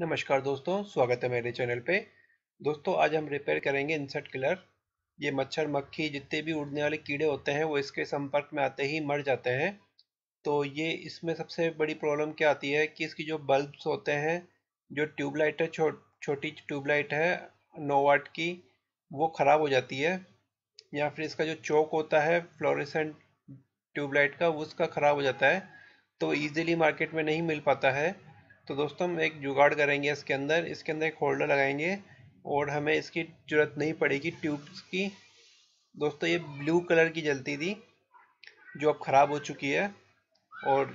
नमस्कार दोस्तों स्वागत है मेरे चैनल पे दोस्तों आज हम रिपेयर करेंगे इंसेक्ट किलर ये मच्छर मक्खी जितने भी उड़ने वाले कीड़े होते हैं वो इसके संपर्क में आते ही मर जाते हैं तो ये इसमें सबसे बड़ी प्रॉब्लम क्या आती है कि इसकी जो बल्ब्स होते हैं जो ट्यूबलाइट है छो, छोटी ट्यूबलाइट है नोवाट की वो ख़राब हो जाती है या फिर इसका जो चौक होता है फ्लोरिसेंट ट्यूबलाइट का उसका ख़राब हो जाता है तो ईजिली मार्केट में नहीं मिल पाता है तो दोस्तों हम एक जुगाड़ करेंगे इसके अंदर इसके अंदर एक होल्डर लगाएंगे और हमें इसकी ज़रूरत नहीं पड़ेगी ट्यूब्स की दोस्तों ये ब्लू कलर की जलती थी जो अब ख़राब हो चुकी है और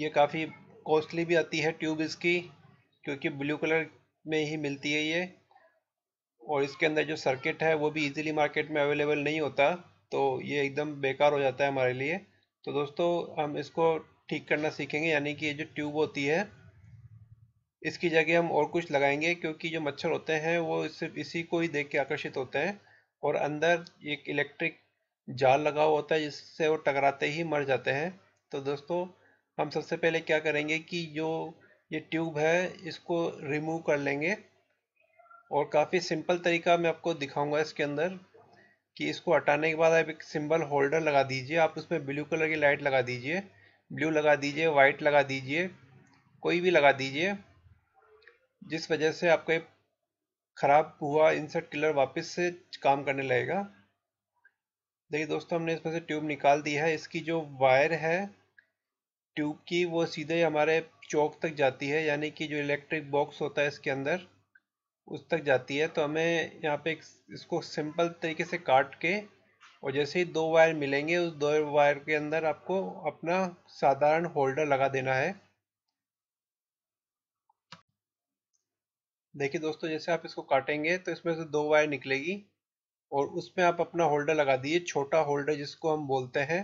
ये काफ़ी कॉस्टली भी आती है ट्यूब इसकी क्योंकि ब्लू कलर में ही मिलती है ये और इसके अंदर जो सर्किट है वो भी इजीली मार्केट में अवेलेबल नहीं होता तो ये एकदम बेकार हो जाता है हमारे लिए तो दोस्तों हम इसको ठीक करना सीखेंगे यानी कि ये जो ट्यूब होती है इसकी जगह हम और कुछ लगाएंगे क्योंकि जो मच्छर होते हैं वो सिर्फ इसी को ही देख के आकर्षित होते हैं और अंदर एक इलेक्ट्रिक जाल लगा हुआ होता है जिससे वो टकराते ही मर जाते हैं तो दोस्तों हम सबसे पहले क्या करेंगे कि जो ये ट्यूब है इसको रिमूव कर लेंगे और काफ़ी सिंपल तरीका मैं आपको दिखाऊंगा इसके अंदर कि इसको हटाने के बाद आप एक सिंपल होल्डर लगा दीजिए आप उसमें ब्लू कलर की लाइट लगा दीजिए ब्लू लगा दीजिए वाइट लगा दीजिए कोई भी लगा दीजिए जिस वजह से आपका ख़राब हुआ इंसर्ट किलर वापस से काम करने लगेगा देखिए दोस्तों हमने इसमें से ट्यूब निकाल दी है इसकी जो वायर है ट्यूब की वो सीधे हमारे चौक तक जाती है यानी कि जो इलेक्ट्रिक बॉक्स होता है इसके अंदर उस तक जाती है तो हमें यहाँ पे इसको सिंपल तरीके से काट के और जैसे ही दो वायर मिलेंगे उस दो वायर के अंदर आपको अपना साधारण होल्डर लगा देना है देखिए दोस्तों जैसे आप इसको काटेंगे तो इसमें से दो वायर निकलेगी और उसमें आप अपना होल्डर लगा दीजिए छोटा होल्डर जिसको हम बोलते हैं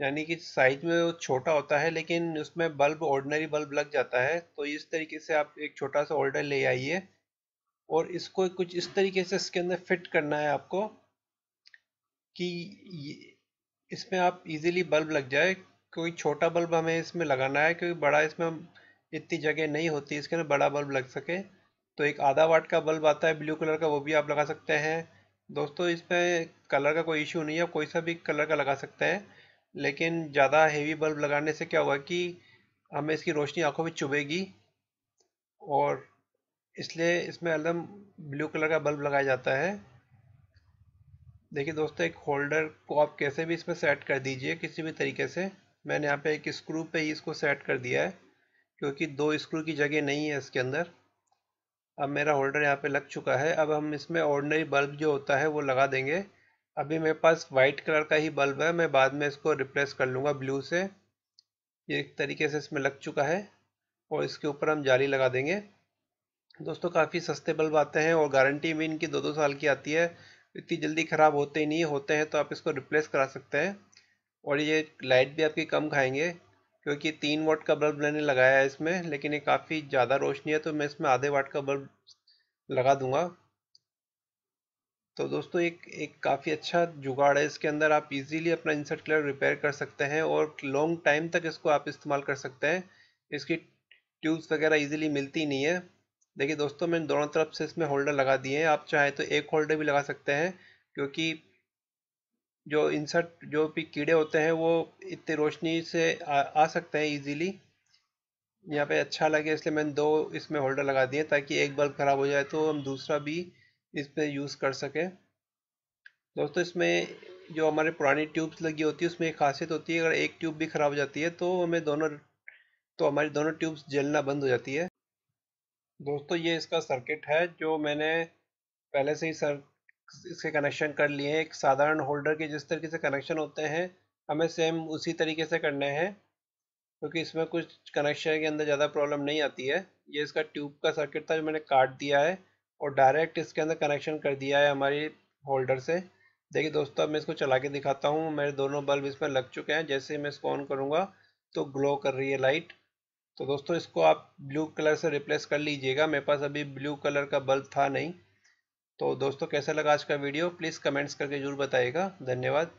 यानी कि साइज में वो छोटा होता है लेकिन उसमें बल्ब ऑर्डिनरी बल्ब लग जाता है तो इस तरीके से आप एक छोटा सा होल्डर ले आइए और इसको कुछ इस तरीके से इसके अंदर फिट करना है आपको कि इसमें आप इजीली बल्ब लग जाए कोई छोटा बल्ब हमें इसमें लगाना है क्योंकि बड़ा इसमें इतनी जगह नहीं होती इसके अंदर बड़ा बल्ब लग सके तो एक आधा वाट का बल्ब आता है ब्लू कलर का वो भी आप लगा सकते हैं दोस्तों इसमें कलर का कोई इशू नहीं है कोई सा भी कलर का लगा सकते हैं लेकिन ज़्यादा हेवी बल्ब लगाने से क्या होगा कि हमें इसकी रोशनी आंखों में चुभेगी और इसलिए इसमें एकदम ब्लू कलर का बल्ब लगाया जाता है देखिए दोस्तों एक होल्डर को आप कैसे भी इसमें सेट कर दीजिए किसी भी तरीके से मैंने यहाँ पे एक स्क्रू पे ही इसको सेट कर दिया है क्योंकि दो स्क्रू की जगह नहीं है इसके अंदर अब मेरा होल्डर यहाँ पे लग चुका है अब हम इसमें ऑर्डनरी बल्ब जो होता है वो लगा देंगे अभी मेरे पास वाइट कलर का ही बल्ब है मैं बाद में इसको रिप्लेस कर लूँगा ब्लू से ये एक तरीके से इसमें लग चुका है और इसके ऊपर हम जाली लगा देंगे दोस्तों काफ़ी सस्ते बल्ब आते हैं और गारंटी भी इनकी दो दो साल की आती है इतनी जल्दी ख़राब होते ही नहीं होते हैं तो आप इसको रिप्लेस करा सकते हैं और ये लाइट भी आपकी कम खाएंगे क्योंकि तीन वाट का बल्ब मैंने लगाया है इसमें लेकिन ये काफ़ी ज़्यादा रोशनी है तो मैं इसमें आधे वाट का बल्ब लगा दूंगा तो दोस्तों एक एक काफ़ी अच्छा जुगाड़ है इसके अंदर आप इजीली अपना इंसर्ट कलर रिपेयर कर सकते हैं और लॉन्ग टाइम तक इसको आप इस्तेमाल कर सकते हैं इसकी ट्यूब्स वगैरह इजीली मिलती नहीं है देखिए दोस्तों मैंने दोनों तरफ से इसमें होल्डर लगा दिए हैं आप चाहें तो एक होल्डर भी लगा सकते हैं क्योंकि जो इंसर्ट जो भी कीड़े होते हैं वो इतनी रोशनी से आ, आ सकते हैं इजीली यहाँ पे अच्छा लगे इसलिए मैंने दो इसमें होल्डर लगा दिए ताकि एक बल्ब ख़राब हो जाए तो हम दूसरा भी इसमें यूज़ कर सकें दोस्तों इसमें जो हमारे पुरानी ट्यूब्स लगी होती है उसमें एक खासियत होती है अगर एक ट्यूब भी ख़राब हो जाती है तो हमें दोनों तो हमारी दोनों ट्यूब्स जलना बंद हो जाती है दोस्तों ये इसका सर्किट है जो मैंने पहले से ही सर इसके कनेक्शन कर लिए हैं एक साधारण होल्डर के जिस तरीके से कनेक्शन होते हैं हमें सेम उसी तरीके से करने हैं क्योंकि तो इसमें कुछ कनेक्शन के अंदर ज़्यादा प्रॉब्लम नहीं आती है ये इसका ट्यूब का सर्किट था जो मैंने काट दिया है और डायरेक्ट इसके अंदर कनेक्शन कर दिया है हमारी होल्डर से देखिए दोस्तों अब मैं इसको चला के दिखाता हूँ मेरे दोनों बल्ब इसमें लग चुके हैं जैसे ही मैं इसको ऑन करूँगा तो ग्लो कर रही है लाइट तो दोस्तों इसको आप ब्लू कलर से रिप्लेस कर लीजिएगा मेरे पास अभी ब्लू कलर का बल्ब था नहीं तो दोस्तों कैसा लगा आज का वीडियो प्लीज़ कमेंट्स करके ज़रूर बताइएगा धन्यवाद